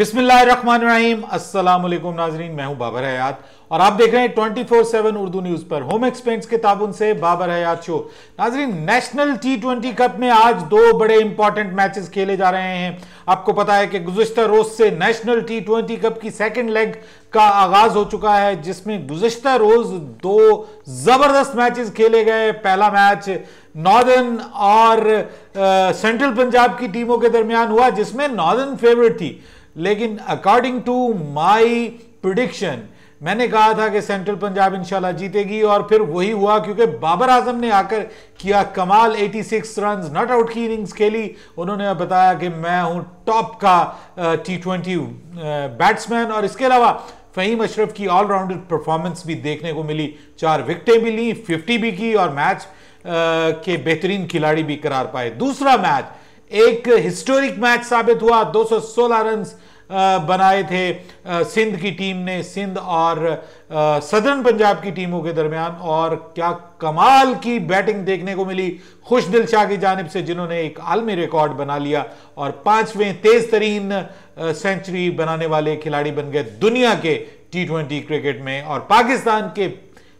अस्सलाम वालेकुम नाजरीन मैं हूं बाबर हयात और आप देख रहे हैं 24/7 उर्दू न्यूज पर होम एक्सपेंस के ताबुन से बाबर हयात शो नाजरीन नेशनल टी ट्वेंटी कप में आज दो बड़े इंपॉर्टेंट मैचेस खेले जा रहे हैं आपको पता है कि गुजशत रोज से नेशनल टी ट्वेंटी कप की सेकेंड लेग का आगाज हो चुका है जिसमें गुजशत रोज दो जबरदस्त मैचेस खेले गए पहला मैच नॉर्दर्न और सेंट्रल पंजाब की टीमों के दरमियान हुआ जिसमें नॉर्दर्न फेवरेट थी लेकिन अकॉर्डिंग टू माई प्रिडिक्शन मैंने कहा था कि सेंट्रल पंजाब इंशाल्लाह जीतेगी और फिर वही हुआ क्योंकि बाबर आजम ने आकर किया कमाल 86 रन नॉट आउट की इनिंग्स खेली उन्होंने बताया कि मैं हूं टॉप का टी ट्वेंटी बैट्समैन और इसके अलावा फ़हीम अशरफ की ऑलराउंडर परफॉर्मेंस भी देखने को मिली चार विकटें भी ली फिफ्टी भी की और मैच आ, के बेहतरीन खिलाड़ी भी करार पाए दूसरा मैच एक हिस्टोरिक मैच साबित हुआ 216 रन बनाए थे सिंध की टीम ने सिंध और सदर्न पंजाब की टीमों के दरमियान और क्या कमाल की बैटिंग देखने को मिली खुश दिल शाह की जानब से जिन्होंने एक आलमी रिकॉर्ड बना लिया और पांचवें तेज तरीन सेंचुरी बनाने वाले खिलाड़ी बन गए दुनिया के टी ट्वेंटी क्रिकेट में और पाकिस्तान के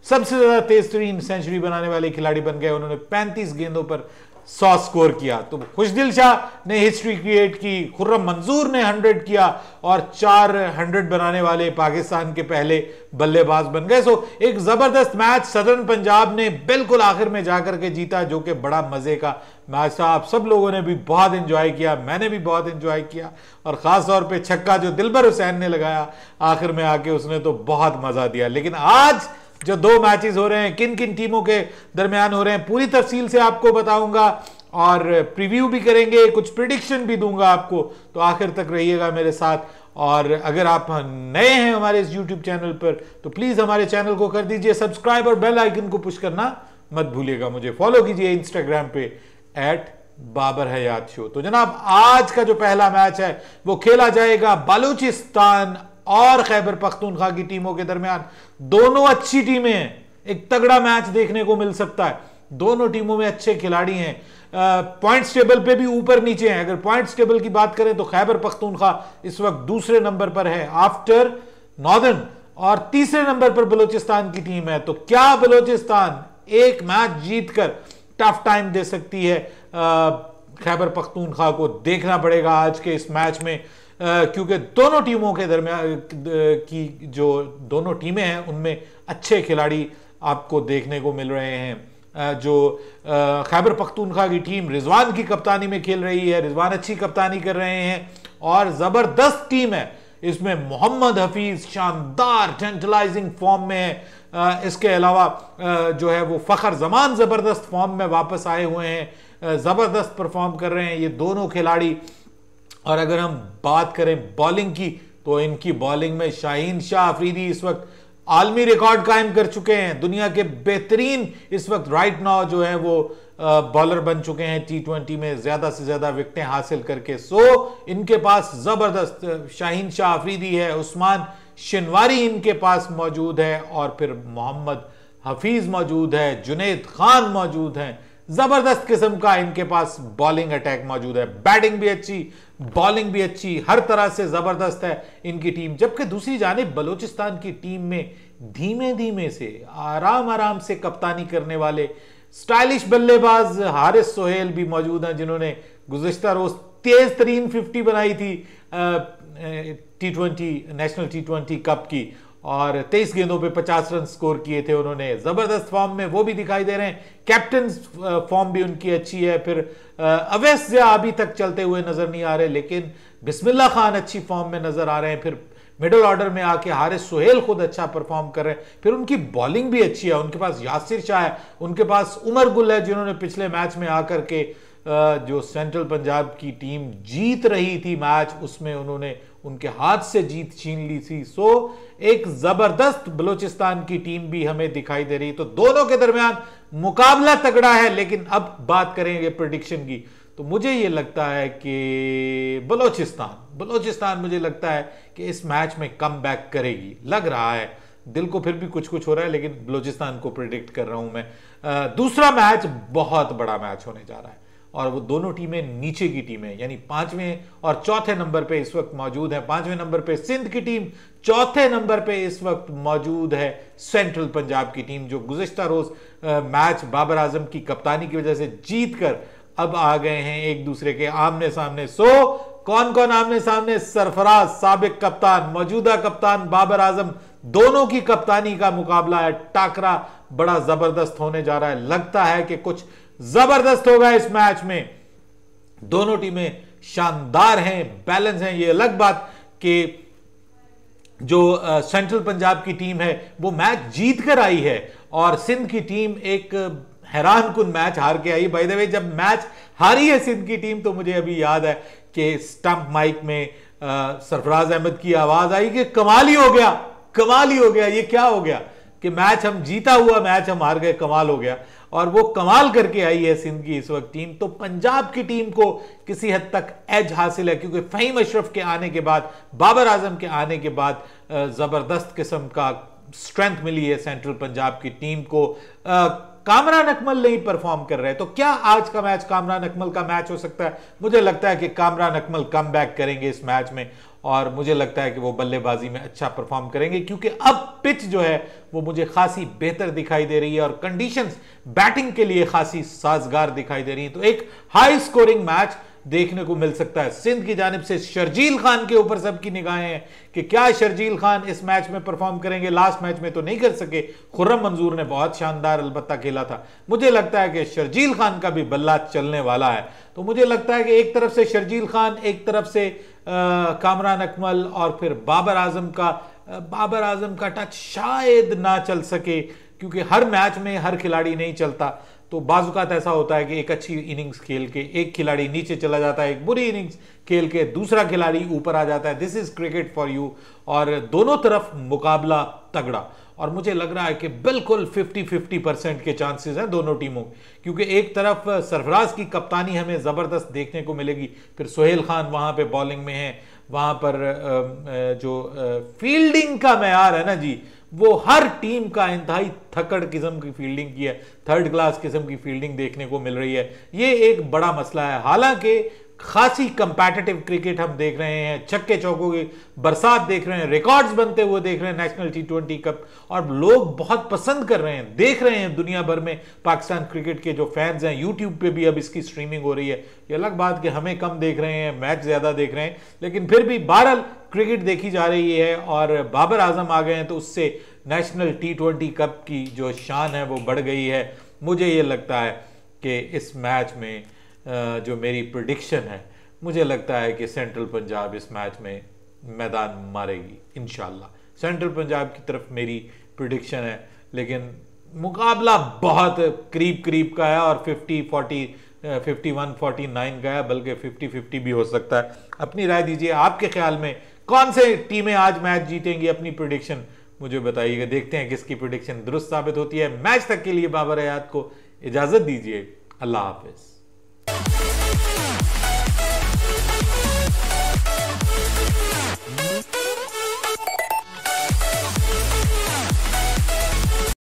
सबसे ज्यादा तेज तरीन सेंचुरी बनाने वाले खिलाड़ी बन गए उन्होंने 35 गेंदों पर सौ स्कोर किया तो खुशदिल शाह ने हिस्ट्री क्रिएट की खुर्रम मंजूर ने हंड्रेड किया और चार हंड्रेड बनाने वाले पाकिस्तान के पहले बल्लेबाज बन गए सो एक जबरदस्त मैच सदर्न पंजाब ने बिल्कुल आखिर में जाकर के जीता जो कि बड़ा मजे का मैच था आप सब लोगों ने भी बहुत इंजॉय किया मैंने भी बहुत इंजॉय किया और ख़ास तौर पर छक्का जो दिलबर हुसैन ने लगाया आखिर में आके उसने तो बहुत मज़ा दिया लेकिन आज जो दो मैचेस हो रहे हैं किन किन टीमों के दरमियान हो रहे हैं पूरी तफसील से आपको बताऊंगा और प्रीव्यू भी करेंगे कुछ प्रिडिक्शन भी दूंगा आपको तो आखिर तक रहिएगा मेरे साथ और अगर आप नए हैं हमारे इस YouTube चैनल पर तो प्लीज़ हमारे चैनल को कर दीजिए सब्सक्राइब और बेल आइकन को पुश करना मत भूलिएगा मुझे फॉलो कीजिए इंस्टाग्राम पे एट बाबर हयात शो तो जनाब आज का जो पहला मैच है वो खेला जाएगा बलूचिस्तान और खैबर पख्तूनखा की टीमों के दरमियान दोनों अच्छी टीमें हैं एक तगड़ा मैच देखने को मिल सकता है दोनों टीमों में अच्छे खिलाड़ी हैं पॉइंट्स टेबल पे भी ऊपर नीचे हैं अगर पॉइंट्स टेबल की बात करें तो खैबर पख्तूनखा इस वक्त दूसरे नंबर पर है आफ्टर नॉर्दर्न और तीसरे नंबर पर बलोचिस्तान की टीम है तो क्या बलोचिस्तान एक मैच जीतकर टफ टाइम दे सकती है खैबर पख्तूनखा को देखना पड़ेगा आज के इस मैच में क्योंकि दोनों टीमों के दरमियान की जो दोनों टीमें हैं उनमें अच्छे खिलाड़ी आपको देखने को मिल रहे हैं जो खैबर पख्तूनखा की टीम रिजवान की कप्तानी में खेल रही है रिजवान अच्छी कप्तानी कर रहे हैं और ज़बरदस्त टीम है इसमें मोहम्मद हफीज़ शानदार टेंटलाइजिंग फॉर्म में है इसके अलावा जो है वो फ़खर जमान ज़बरदस्त फॉर्म में वापस आए हुए हैं ज़बरदस्त परफॉर्म कर रहे हैं ये दोनों खिलाड़ी और अगर हम बात करें बॉलिंग की तो इनकी बॉलिंग में शाहीन शाह अफरीदी इस वक्त आलमी रिकॉर्ड कायम कर चुके हैं दुनिया के बेहतरीन इस वक्त राइट नाउ जो है वो बॉलर बन चुके हैं टी ट्वेंटी में ज्यादा से ज्यादा विकटें हासिल करके सो इनके पास जबरदस्त शाहीन शाह अफरीदी है उस्मान शिनवारी इनके पास मौजूद है और फिर मोहम्मद हफीज मौजूद है जुनेद खान मौजूद हैं जबरदस्त किस्म का इनके पास बॉलिंग अटैक मौजूद है बैटिंग भी अच्छी बॉलिंग भी अच्छी हर तरह से जबरदस्त है इनकी टीम जबकि दूसरी जानब बलोचिस्तान की टीम में धीमे धीमे से आराम आराम से कप्तानी करने वाले स्टाइलिश बल्लेबाज हारिस सोहेल भी मौजूद हैं जिन्होंने गुजशत रोज तेज तरीन फिफ्टी बनाई थी T twenty national T twenty cup की और 23 गेंदों पे 50 रन स्कोर किए थे उन्होंने जबरदस्त फॉर्म में वो भी दिखाई दे रहे हैं कैप्टन फॉर्म भी उनकी अच्छी है फिर अवैस जया अभी तक चलते हुए नजर नहीं आ रहे लेकिन बिस्मिल्ला खान अच्छी फॉर्म में नजर आ रहे हैं फिर मिडल ऑर्डर में आके हारिस सुहेल खुद अच्छा परफॉर्म कर रहे हैं फिर उनकी बॉलिंग भी अच्छी है उनके पास यासिर शाह है उनके पास उमर गुल है जिन्होंने पिछले मैच में आकर के जो सेंट्रल पंजाब की टीम जीत रही थी मैच उसमें उन्होंने उनके हाथ से जीत छीन ली थी सो एक जबरदस्त बलूचिस्तान की टीम भी हमें दिखाई दे रही तो दोनों के दरमियान मुकाबला तगड़ा है लेकिन अब बात करेंगे प्रडिक्शन की तो मुझे ये लगता है कि बलोचिस्तान बलोचिस्तान मुझे लगता है कि इस मैच में कम बैक करेगी लग रहा है दिल को फिर भी कुछ कुछ हो रहा है लेकिन बलोचिस्तान को प्रिडिक्ट कर रहा हूं मैं आ, दूसरा मैच बहुत बड़ा मैच होने जा रहा है और वो दोनों टीमें नीचे की टीमें यानी पांचवें और चौथे नंबर पे इस वक्त मौजूद है पांचवें नंबर पे सिंध की टीम चौथे नंबर पे इस वक्त मौजूद है सेंट्रल पंजाब की टीम जो गुजशत रोज मैच बाबर आजम की कप्तानी की वजह से जीत कर अब आ गए हैं एक दूसरे के आमने सामने सो कौन कौन आमने सामने सरफराज सबक कप्तान मौजूदा कप्तान बाबर आजम दोनों की कप्तानी का मुकाबला है टाकरा बड़ा जबरदस्त होने जा रहा है लगता है कि कुछ जबरदस्त होगा इस मैच में दोनों टीमें शानदार हैं बैलेंस हैं ये अलग बात कि जो सेंट्रल पंजाब की टीम है वो मैच जीत कर आई है और सिंध की टीम एक हैरान कुन मैच हार के आई बाई द वे जब मैच हारी है सिंध की टीम तो मुझे अभी याद है कि स्टंप माइक में सरफराज अहमद की आवाज आई कि कमाल ही हो गया कमाल ही हो गया ये क्या हो गया कि मैच हम जीता हुआ मैच हम हार गए कमाल हो गया और वो कमाल करके आई है सिंध की इस वक्त टीम तो पंजाब की टीम को किसी हद तक एज हासिल है क्योंकि फ़हीम अशरफ के आने के बाद बाबर आजम के आने के बाद ज़बरदस्त किस्म का स्ट्रेंथ मिली है सेंट्रल पंजाब की टीम को कामरान अकमल नहीं परफॉर्म कर रहे तो क्या आज का मैच कामरान अकमल का मैच हो सकता है मुझे लगता है कि कामरान अकमल कम बैक करेंगे इस मैच में और मुझे लगता है कि वो बल्लेबाजी में अच्छा परफॉर्म करेंगे क्योंकि अब पिच जो है वो मुझे खासी बेहतर दिखाई दे रही है और कंडीशंस बैटिंग के लिए खासी साजगार दिखाई दे रही है तो एक हाई स्कोरिंग मैच देखने को मिल सकता है सिंध की जानब से शर्जील खान के ऊपर सबकी निगाहें हैं कि क्या शर्जील खान इस मैच में परफॉर्म करेंगे लास्ट मैच में तो नहीं कर सके खुर्रम मंजूर ने बहुत शानदार अलबत्ता खेला था मुझे लगता है कि शर्जील खान का भी बल्ला चलने वाला है तो मुझे लगता है कि एक तरफ से शर्जील खान एक तरफ से कामरान अकमल और फिर बाबर आजम का बाबर आजम का टच शायद ना चल सके क्योंकि हर मैच में हर खिलाड़ी नहीं चलता तो बाजुकात ऐसा होता है कि एक अच्छी इनिंग्स खेल के एक खिलाड़ी नीचे चला जाता है एक बुरी इनिंग्स खेल के दूसरा खिलाड़ी ऊपर आ जाता है this is cricket for you और दोनों तरफ मुकाबला तगड़ा और मुझे लग रहा है कि बिल्कुल 50 50 परसेंट के चांसेस हैं दोनों टीमों क्योंकि एक तरफ सरफराज की कप्तानी हमें ज़बरदस्त देखने को मिलेगी फिर सोहेल खान वहाँ पे बॉलिंग में है वहाँ पर जो फील्डिंग का मैार है ना जी वो हर टीम का इंतहाई थकड़ किस्म की फील्डिंग की है थर्ड क्लास किस्म की फील्डिंग देखने को मिल रही है ये एक बड़ा मसला है हालांकि खासी कंपेटिटिव क्रिकेट हम देख रहे हैं छक्के चौकों की बरसात देख रहे हैं रिकॉर्ड्स बनते हुए देख रहे हैं नेशनल टी ट्वेंटी कप और लोग बहुत पसंद कर रहे हैं देख रहे हैं दुनिया भर में पाकिस्तान क्रिकेट के जो फैंस हैं यूट्यूब पे भी अब इसकी स्ट्रीमिंग हो रही है ये अलग बात कि हमें कम देख रहे हैं मैच ज़्यादा देख रहे हैं लेकिन फिर भी बहरल क्रिकेट देखी जा रही है और बाबर आजम आ गए हैं तो उससे नेशनल टी ट्वेंटी कप की जो शान है वो बढ़ गई है मुझे ये लगता है कि इस मैच में जो मेरी प्रडिक्शन है मुझे लगता है कि सेंट्रल पंजाब इस मैच में मैदान मारेगी इन सेंट्रल पंजाब की तरफ मेरी प्रडिक्शन है लेकिन मुकाबला बहुत करीब करीब का है और 50 40 51 49 का है बल्कि 50 50 भी हो सकता है अपनी राय दीजिए आपके ख्याल में कौन से टीमें आज मैच जीतेंगी अपनी प्रोडिक्शन मुझे बताइएगा देखते हैं किसकी प्रोडिक्शन दुरुस्त साबित होती है मैच तक के लिए बाबर हयात को इजाजत दीजिए अल्लाह हाफिज